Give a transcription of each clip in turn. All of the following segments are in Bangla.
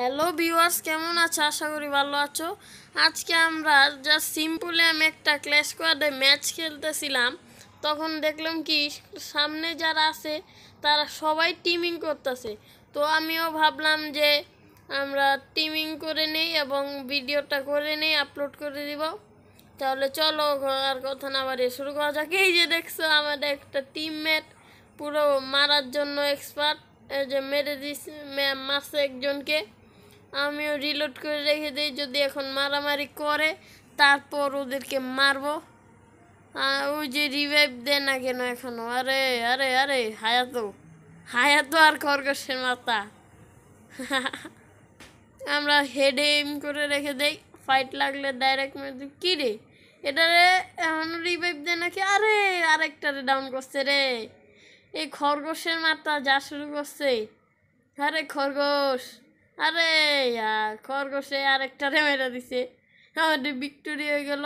হ্যালো ভিউয়ার্স কেমন আছো আশা করি ভালো আছো আজকে আমরা যা সিম্পলে আমি একটা ক্ল্যাশ কোয়াডে ম্যাচ খেলতেছিলাম তখন দেখলাম কি সামনে যারা আছে তারা সবাই টিমিং করতেছে তো আমিও ভাবলাম যে আমরা টিমিং করে নেই এবং ভিডিওটা করে নেই আপলোড করে দিব তাহলে চলো আর কথা না বাড়িয়ে শুরু করা যাক এই যে দেখছো আমাদের একটা টিমমেট পুরো মারার জন্য এক্সপার্ট যে মেরে দিস মারছে একজনকে আমিও রিলোড করে রেখে দিই যদি এখন মারামারি করে তারপর ওদেরকে মারবো ওই যে রিভাইভ দেয় না কেন এখনো আরে আরে আরে হায়াতো হায়াতো আর খরগোশের মাথা আমরা হেড এম করে রেখে দেই ফাইট লাগলে ডাইরেক্ট মেরে কী রে এটারে এমন রিভাইভ দেয় নাকি আরে আরেকটারে ডাউন করছে রে এই খরগোশের মাথা যা শুরু করছে আরে খরগোশ আরে ইয়ার খরগোশে আর একটা মেরা দিছে আমাদের ভিক্টোরি হয়ে গেল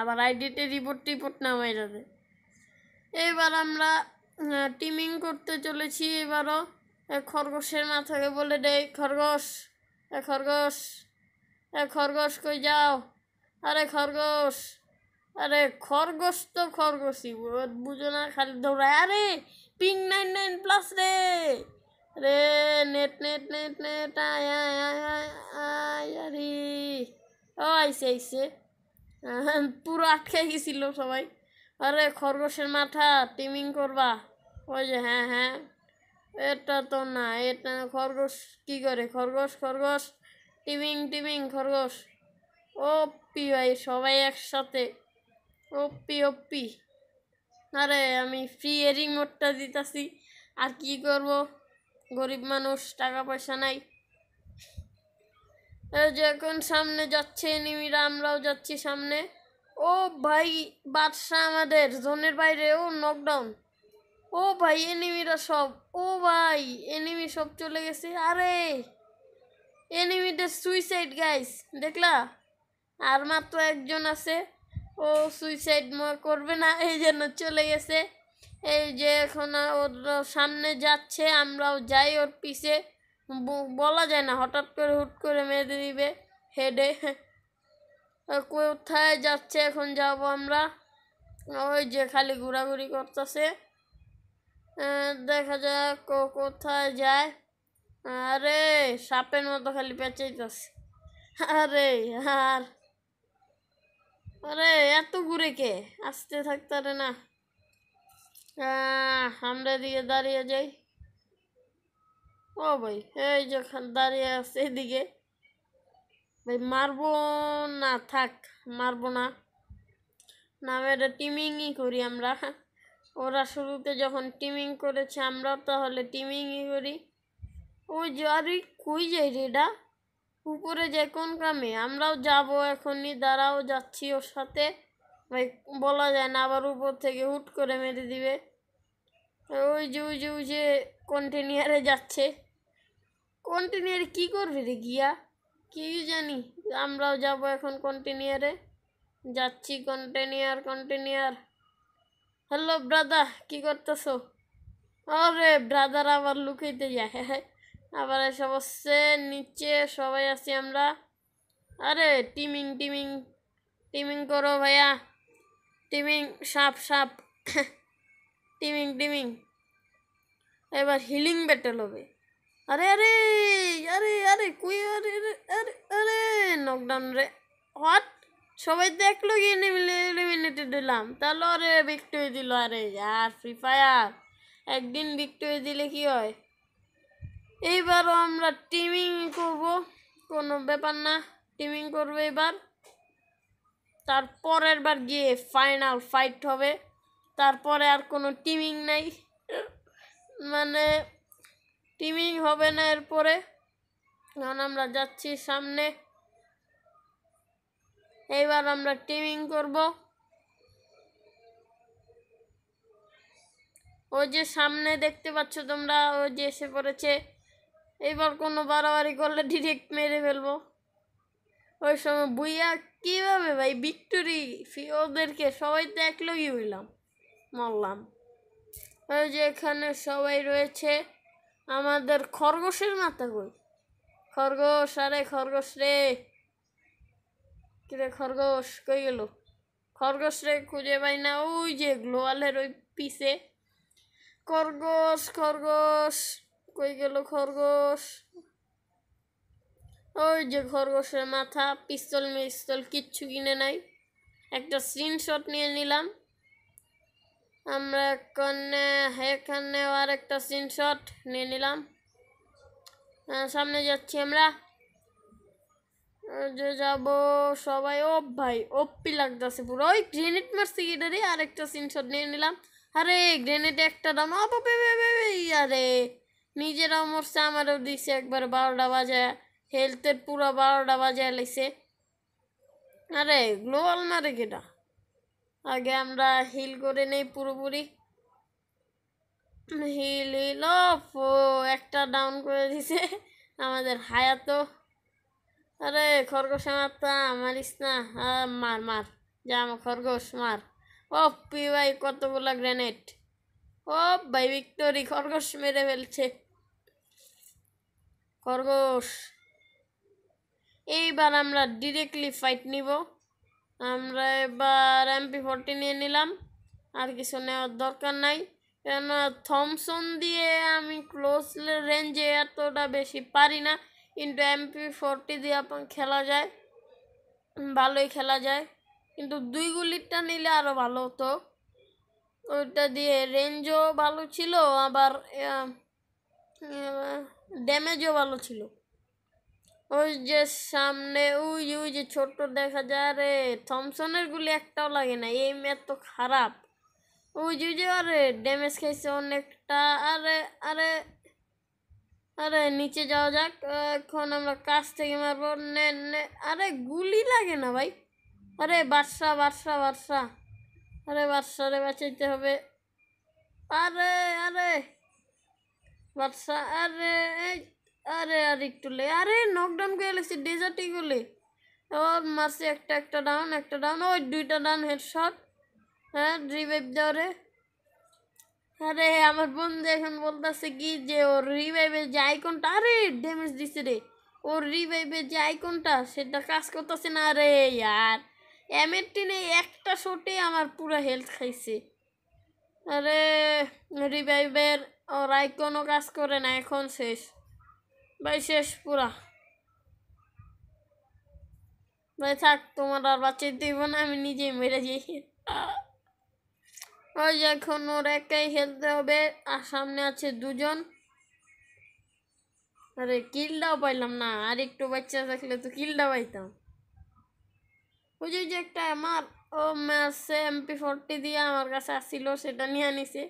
আবার আইডিতে রিপোর্ট টিপোর্ট না মেরা দে এবার আমরা টিমিং করতে চলেছি এবারও খরগোশের মাথাকে বলে দেয় খরগোশ এ খরগোশ এ খরগোশ কই যাও আরে খরগোশ আরে খরগোশ তো খরগোশই বুঝো না খালি দৌড়ায় আরে পিং নাইন নাইন প্লাস রে রে নেট নেট নেট নেট আয় আয় আয় আয় আয় আরে ও আইসে আইসে পুরো আটকে গেছিল সবাই আরে খরগোশের মাথা টিমিং করবা ওই যে হ্যাঁ হ্যাঁ এটা তো না এটা খরগোশ কি করে খরগোশ খরগোশ টিমিং টিমিং খরগোশ ওপি ভাই সবাই একসাথে ওপি ওপি আরে আমি ফ্রি এরিং মোটটা দিতাছি আর কি করবো গরিব মানুষ টাকা পয়সা নাই যখন এখন সামনে যাচ্ছে নিমিরা আমরাও যাচ্ছি সামনে ও ভাই বাদশা আমাদের জোনের বাইরে ও নকডাউন ও ভাই এনিমিরা সব ও ভাই এনিমি সব চলে গেছে আরে এনিমিদের সুইসাইড গাইস দেখলা আর মাত্র একজন আছে ও সুইসাইড করবে না এই জন্য চলে গেছে এই যে এখন ওর সামনে যাচ্ছে আমরাও যাই ওর পিছে বলা যায় না হঠাৎ করে হুট করে মেরে দিবে হেডে কোথায় যাচ্ছে এখন যাব আমরা ওই যে খালি ঘোরাঘুরি করতেছে দেখা যাক কোথায় যায় আরে সাপের মতো খালি পেঁচাইতেছে আরে আর আরে এত ঘুরে কে আসতে থাকতারে না আমরা এদিকে দাঁড়িয়ে যাই ও ভাই এই যখন দাঁড়িয়ে আছে এদিকে ভাই মারবো না থাক মারবো না না এটা টিমিংই করি আমরা ওরা শুরুতে যখন টিমিং করেছে আমরাও তাহলে টিমিংই করি ওই যে আরে কই যাই রেডা উপরে যাই কোন কামে আমরাও যাবো এখনই দাঁড়াও যাচ্ছি ওর সাথে ভাই বলা যায় না আবার উপর থেকে হুট করে মেরে দিবে ওই যে ওই যে ওই যে কন্টেনিয়ারে যাচ্ছে কন্টেনিয়ারে কী করবে রে গিয়া কী জানি আমরাও যাব এখন কন্টেনিয়ারে যাচ্ছি কন্টেনিয়ার কন্টেনিয়ার হ্যালো ব্রাদার কি করতেছো আরে ব্রাদার আবার লুকাইতে যায় আবার এসে বসছে নিচে সবাই আছি আমরা আরে টিমিং টিমিং টিমিং করো ভাইয়া টিমিং সাপ সাপ টিমিং টিমিং এবার হিলিং ব্যাটেল হবে আরে আরে আরে আরে কুই আরে আরে আরে নকডাউন রে হট সবাই দেখলো গিয়ে লোক এলিমিনেটেড দিলাম তাহলে আরে হয়ে দিল আরে আর ফ্রি ফায়ার একদিন হয়ে দিলে কি হয় এইবারও আমরা টিমিং করব কোনো ব্যাপার না টিমিং করবো এবার তারপরের বার গিয়ে ফাইনাল ফাইট হবে তারপরে আর কোনো টিমিং নাই মানে টিমিং হবে না এরপরে কারণ আমরা যাচ্ছি সামনে এইবার আমরা টিমিং করব ওই যে সামনে দেখতে পাচ্ছ তোমরা ওই যে এসে পড়েছে এবার কোনো বাড়াবাড়ি করলে ডিরেক্ট মেরে ফেলবো ওই সময় বুইয়া কীভাবে ভাই ভিক্টোরি ওদেরকে সবাই তো এক লগই হইলাম মরলাম ওই যে এখানে সবাই রয়েছে আমাদের খরগোশের মাথা কই খরগোশ আরে খরগোশ রে কিরে খরগোশ কই গেল খরগোশ রে খুঁজে পাই না ওই যে গ্লোয়ালের ওই পিছে খরগোশ খরগোশ কই গেল খরগোশ ওই যে খরগোশের মাথা পিস্তল মিস্তল কিচ্ছু কিনে নাই একটা স্ক্রিনশট নিয়ে নিলাম আমরা এখানে এখানে আর একটা স্ক্রিনশট নিয়ে নিলাম সামনে যাচ্ছি আমরা যে যাব সবাই ও ভাই ওপি লাগতেছে পুরো ওই গ্রেনেড মারছি গিটারে আর একটা স্ক্রিনশট নিয়ে নিলাম আরে গ্রেনেড একটা দাম আরে নিজেরাও মরছে আমারও দিচ্ছে একবার বারোটা বাজে হেলতে পুরো বারোটা বাজে লাগছে আরে গ্লোবাল মারে কেটা আগে আমরা হিল করে নেই পুরোপুরি হিল হিল ও একটা ডাউন করে দিছে আমাদের হায়াত আরে খরগোশ মারতা মারিস না মার মার যা আমার খরগোশ মার ও পি ভাই কতগুলো গ্রেনেড ও ভাই ভিক্টোরি খরগোশ মেরে ফেলছে খরগোশ এইবার আমরা ডিরেক্টলি ফাইট নিব আমরা এবার এমপি ফোরটি নিয়ে নিলাম আর কিছু নেওয়ার দরকার নাই কেন থমসন দিয়ে আমি ক্লোজ রেঞ্জে এতটা বেশি পারি না কিন্তু এমপি ফোরটি দিয়ে আপন খেলা যায় ভালোই খেলা যায় কিন্তু দুই গুলিটা নিলে আরও ভালো হতো ওইটা দিয়ে রেঞ্জও ভালো ছিল আবার ড্যামেজও ভালো ছিল ওই যে সামনে ওই ওই যে ছোট্ট দেখা যায় রে থমসনের গুলি একটাও লাগে না এই ম্যাচ তো খারাপ ওই যে যে আরে ড্যামেজ খাইছে অনেকটা আরে আরে আরে নিচে যাওয়া যাক এখন আমরা কাছ থেকে মারবো নে আরে গুলি লাগে না ভাই আরে বাদশা বাদশা বাদশা আরে বাদশা রে বাঁচাইতে হবে আরে আরে বাদশা আরে এই আরে আর একটু লে আরে নকডাউন করে লেগেছি ডেজার্টই গলে ওর মারছি একটা একটা ডাউন একটা ডাউন ওই দুইটা ডাউন হেডশট হ্যাঁ রিভাইভ দাও রে আরে আমার বন্ধু এখন বলতেছে কি যে ওর রিভাইভের যে আইকনটা আরে ড্যামেজ দিছে রে ওর রিভাইভের যে আইকনটা সেটা কাজ করতেছে না আরে আর এমের টিনে একটা শটে আমার পুরো হেলথ খাইছে আরে রিভাইভের ওর আইকনও কাজ করে না এখন শেষ ভাই শেষ পুরা ভাই থাক তোমার আর বাচ্চা দিব না আমি নিজেই মেরে যাই ওই এখন ওর একাই খেলতে হবে আর সামনে আছে দুজন আরে কিলটাও পাইলাম না আর একটু বাচ্চা থাকলে তো কিলটা পাইতাম ওই যে একটা আমার ও মারছে এমপি ফোরটি দিয়ে আমার কাছে আসছিল সেটা নিয়ে আনিছে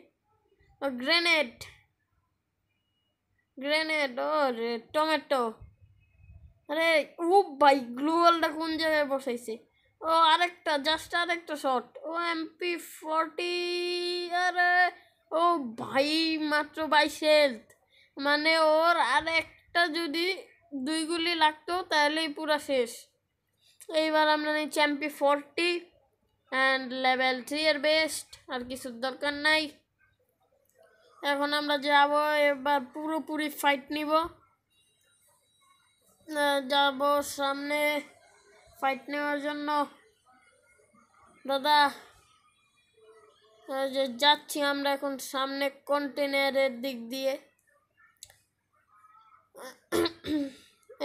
ও গ্রেনেড গ্রেনেড ও টমেটো আরে ও ভাই গ্লুয়ালটা কোন জায়গায় বসাইছে ও আরেকটা জাস্ট আরেকটা শট ও এমপি ফর্টি আরে ও ভাই মাত্র বাইশ হেলথ মানে ওর আর একটা যদি দুই গুলি লাগতো তাহলেই পুরা শেষ এইবার আমরা নিচ্ছি MP forty and level three এর বেস্ট আর কিছুর দরকার নাই এখন আমরা যাব এবার পুরোপুরি ফাইট নিব যাব সামনে ফাইট নেওয়ার জন্য দাদা যে যাচ্ছি আমরা এখন সামনে কন্টেনারের দিক দিয়ে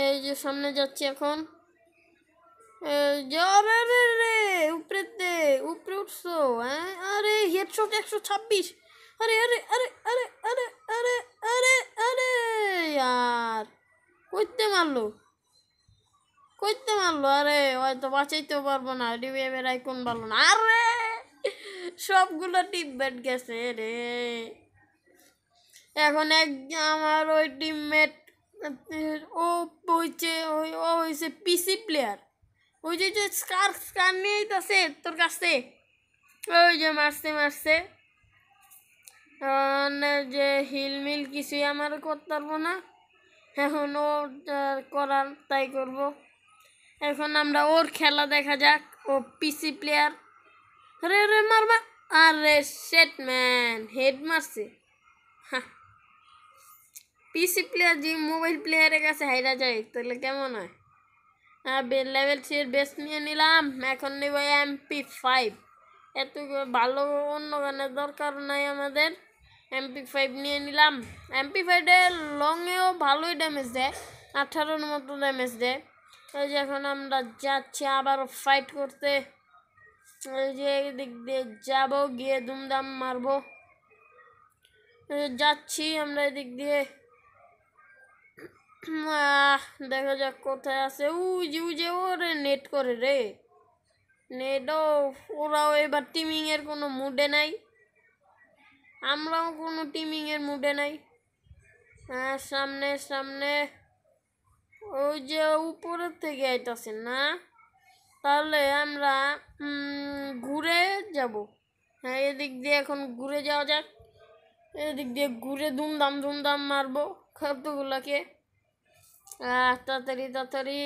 এই যে সামনে যাচ্ছি এখন রে উপরেতে উপরে উঠছো হ্যাঁ আরে একশো ছাব্বিশ अरे अरे अरे अरे अरे अरे अरे अरे यार করতে মারলো করতে মারলো আরে হয়তো বাঁচাইতেও পারবো না ডিবিএমের আইকন পারলো না আরে সবগুলো টিম গেছে রে এখন এক আমার ওই টিমমেট ও হয়েছে ওই ও হয়েছে পিসি প্লেয়ার ওই যে স্কার স্কার নিয়ে তাছে তোর কাছে ওই যে মারছে মারছে যে হিলমিল কিছুই আমার করতে পারবো না এখনও করার তাই করব এখন আমরা ওর খেলা দেখা যাক ও পিসি প্লেয়ার রে রে মারবা আরে সেট ম্যান হেড মারছে হ্যাঁ পিসি প্লেয়ার যদি মোবাইল প্লেয়ারের কাছে হাইরা যায় তাহলে কেমন হয় হ্যাঁ লেভেল থ্রির বেস্ট নিয়ে নিলাম এখন নেব এমপি ফাইভ এত ভালো অন্য গানের দরকার নাই আমাদের এমপি ফাইভ নিয়ে নিলাম এমপি ফাইভে লংয়েও ভালোই ড্যামেজ দেয় আঠারোর মতো ড্যামেজ দেয় ওই যে এখন আমরা যাচ্ছি আবারও ফাইট করতে ওই যে দিক দিয়ে যাবো গিয়ে দুমদাম মারবো যাচ্ছি আমরা এদিক দিয়ে দেখা যাক কোথায় আছে উজে উজে ও রে ওরে নেট করে রে নেটও ওরাও এবার টিমিংয়ের কোনো মুডে নাই আমরাও কোনো টিমিংয়ের মুডে নাই হ্যাঁ সামনে সামনে ওই যে উপরের থেকে আইতাছে না তাহলে আমরা ঘুরে যাব হ্যাঁ এদিক দিয়ে এখন ঘুরে যাওয়া যাক এদিক দিয়ে ঘুরে ধুমধাম ধুমধাম মারবো খাদ্যগুলোকে তাড়াতাড়ি তাড়াতাড়ি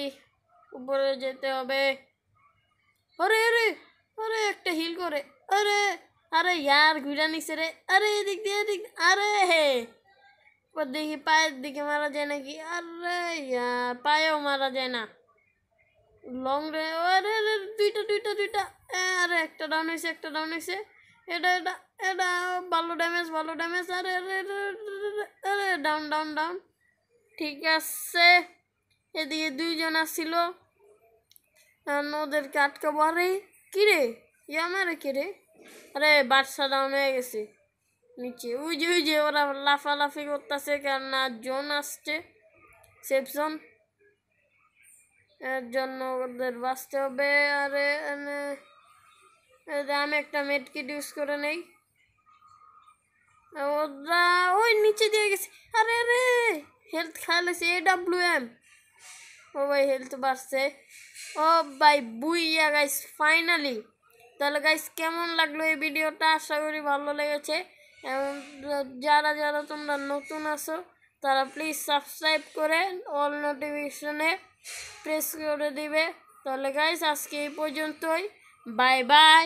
উপরে যেতে হবে আরে আরে আরে একটা হিল করে আরে अरे यार घुरा नहीं सर अरे दिख दिया दिख अरे पर देखिए पाए देखे मारा जैना की अरे यार पाए मारा जैना लॉन्ग रे अरे अरे दुईटा दुईटा दुईटा अरे एक डाउन हो एक डाउन हो भलो डैमेज भलो डैमेज अरे अरे अरे डाउन डाउन डाउन ठीक से यदि दुजन जन ओर के बारे अरे कि रे ये कि रे আরে বাদশা ডাউন হয়ে গেছে নিচে ওই যে ওই যে ওরা লাফালাফি করতেছে কেন না জোন আসছে সেপজন এর জন্য ওদের বাঁচতে হবে আরে আমি একটা মেডকিট ইউজ করে নেই ওরা ওই নিচে দিয়ে গেছে আরে রে হেলথ খাইলেছে এ ডাব্লিউ এম ও ভাই হেলথ বাড়ছে ও ভাই বুইয়া গাইস ফাইনালি তাহলে গাইস কেমন লাগলো এই ভিডিওটা আশা করি ভালো লেগেছে এবং যারা যারা তোমরা নতুন আছো তারা প্লিজ সাবস্ক্রাইব করে অল নোটিফিকেশনে প্রেস করে দিবে তাহলে গাইস আজকে এই পর্যন্তই বাই বাই